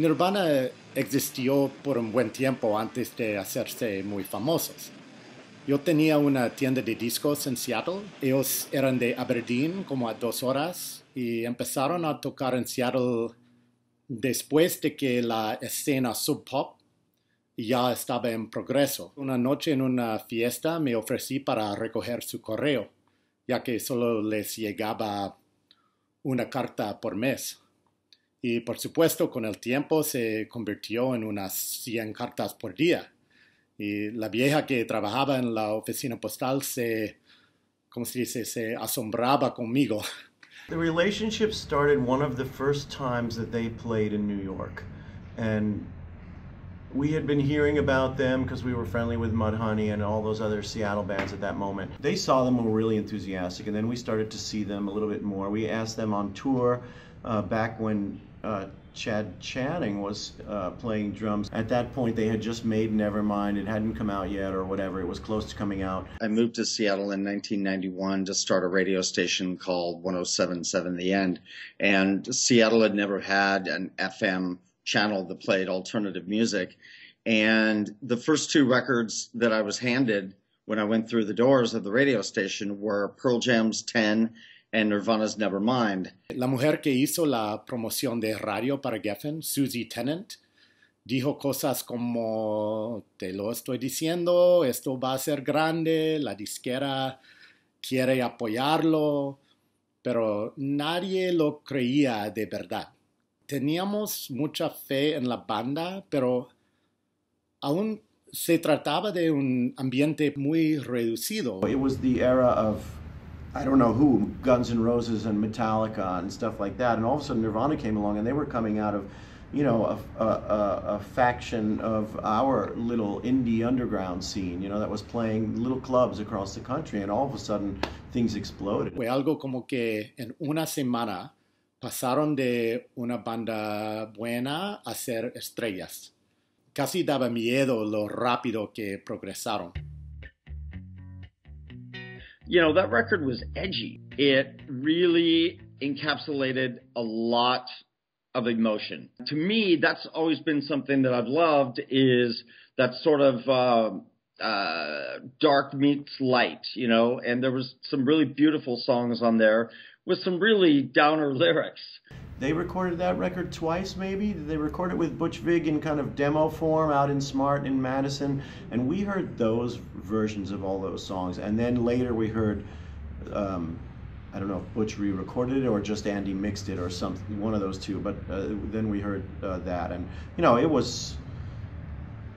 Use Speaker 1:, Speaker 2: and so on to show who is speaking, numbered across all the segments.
Speaker 1: Nirvana existió por un buen tiempo antes de hacerse muy famosos. Yo tenía una tienda de discos en Seattle. Ellos eran de Aberdeen, como a dos horas, y empezaron a tocar en Seattle después de que la escena sub pop ya estaba en progreso. Una noche en una fiesta me ofrecí para recoger su correo, ya que solo les llegaba una carta por mes. Y por supuesto, con el tiempo se convirtió en unas 100 cartas por día. Y la vieja que trabajaba en la oficina postal se, ¿cómo se dice? Se asombraba conmigo.
Speaker 2: The relationship started one of the first times that they played in New York. And we had been hearing about them because we were friendly with Mudhoney and all those other Seattle bands at that moment. They saw them and were really enthusiastic, and then we started to see them a little bit more. We asked them on tour uh, back when uh, Chad Channing was uh, playing drums. At that point, they had just made Nevermind. It hadn't come out yet, or whatever. It was close to coming out. I moved to Seattle in 1991 to start a
Speaker 3: radio station called 1077 The End. And Seattle had never had an FM channel that played alternative music. And the first two records that I was handed when I went through the doors of the radio station were Pearl Jam's
Speaker 1: 10 Nirvana's Nevermind. La mujer que hizo la promoción de radio para Geffen, Susie Tennant, dijo cosas como, te lo estoy diciendo, esto va a ser grande, la disquera quiere apoyarlo, pero nadie lo creía de verdad. Teníamos mucha fe en la banda, pero aún se trataba de un ambiente muy reducido. It was the era of I
Speaker 2: don't know who, Guns N' Roses and Metallica and stuff like that. And all of a sudden, Nirvana came along, and they were coming out of, you know, a, a, a faction of our little indie underground scene, you know, that was playing little clubs across the country, and all of a sudden, things exploded.
Speaker 1: Fue algo como que en una semana pasaron de una banda buena a ser estrellas. Casi daba miedo lo rápido que progresaron you know, that record was
Speaker 3: edgy. It really encapsulated a lot of emotion. To me, that's always been something that I've loved is that sort of uh, uh, dark meets light, you know. And there was some really beautiful songs on there with some really downer lyrics
Speaker 2: they recorded that record twice maybe they recorded with butch vig in kind of demo form out in smart in madison and we heard those versions of all those songs and then later we heard um, i don't know if butch re-recorded it or just andy mixed it or something one of those two but uh, then we heard uh, that and you know it was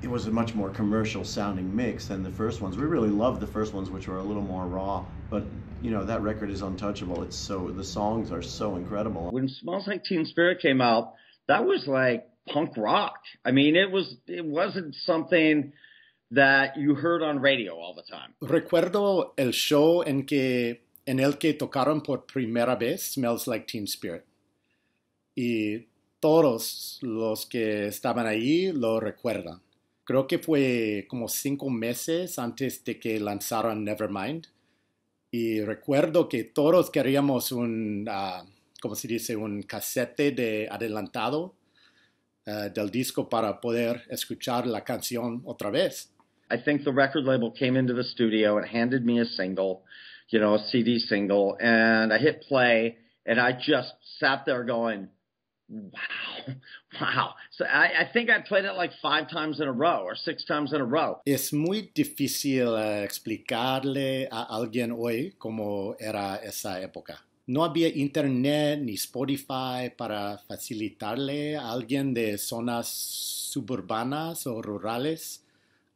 Speaker 2: it was a much more commercial sounding mix than the first ones we really loved the first ones which were a little more raw but you know that record is untouchable. It's so the songs are so incredible. When Smells Like Teen Spirit came out,
Speaker 3: that was like punk rock. I mean, it was it wasn't something that you heard on radio all the time.
Speaker 1: Recuerdo el show en que en el que tocaron por primera vez Smells Like Teen Spirit. Y todos los que estaban ahí lo recuerdan. Creo que fue como cinco meses antes de que lanzaran Nevermind Y recuerdo que todos queríamos un, uh, se dice? Un casete de adelantado eh, del disco para poder escuchar la canción otra vez.
Speaker 3: I think the record label came into the studio and handed me a single, you know, a CD single, and I hit play and I just sat there going, wow. wow. So I, I, think I played it like five times in a row or six times in a row.
Speaker 1: Es muy difícil uh, explicarle a alguien hoy cómo era esa época. No había internet ni Spotify para facilitarle a alguien de zonas suburbanas o rurales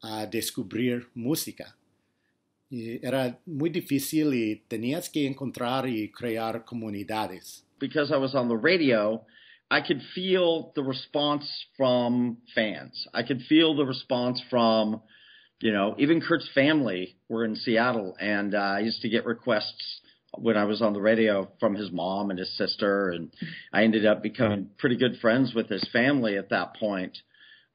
Speaker 1: a descubrir música. Y era muy difícil y tenías que encontrar y crear comunidades. Because I was on the radio, I could
Speaker 3: feel the response from fans. I could feel the response from, you know, even Kurt's family were in Seattle, and uh, I used to get requests when I was on the radio from his mom and his sister, and I ended up becoming pretty good friends with his family at that point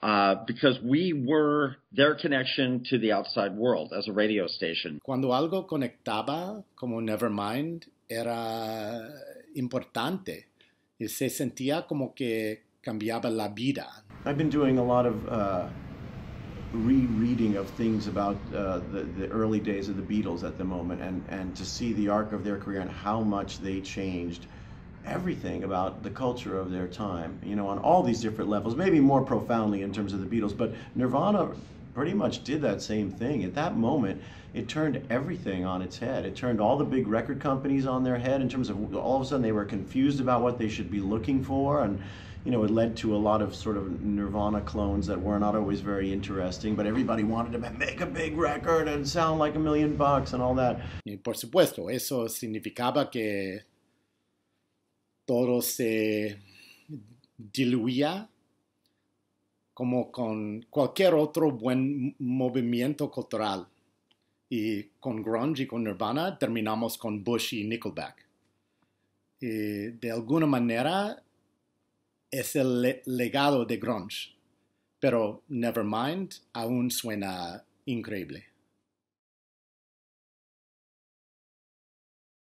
Speaker 3: uh, because we were their connection
Speaker 1: to the outside world as a radio station. Cuando algo conectaba, como Nevermind, era importante se sentía como que cambiaba la vida.
Speaker 2: I've been doing a lot of uh, rereading of things about uh, the, the, early days of the Beatles at the moment and, and to see the arc of their career and how much they changed everything about the culture of their time, you know, on all these different levels, maybe more profoundly in terms of the Beatles, but Nirvana pretty much did that same thing. At that moment, it turned everything on its head. It turned all the big record companies on their head in terms of all of a sudden they were confused about what they should be looking for and you know, it led to a lot of sort of Nirvana clones that were not always very interesting, but everybody wanted to
Speaker 1: make a big record and sound like a million bucks and all that. Y por supuesto, eso significaba que todo se diluía como con cualquier otro buen movimiento cultural. Y con grunge y con Nirvana terminamos con Bush y Nickelback. Y de alguna manera es el legado de grunge, pero Nevermind aún suena increíble.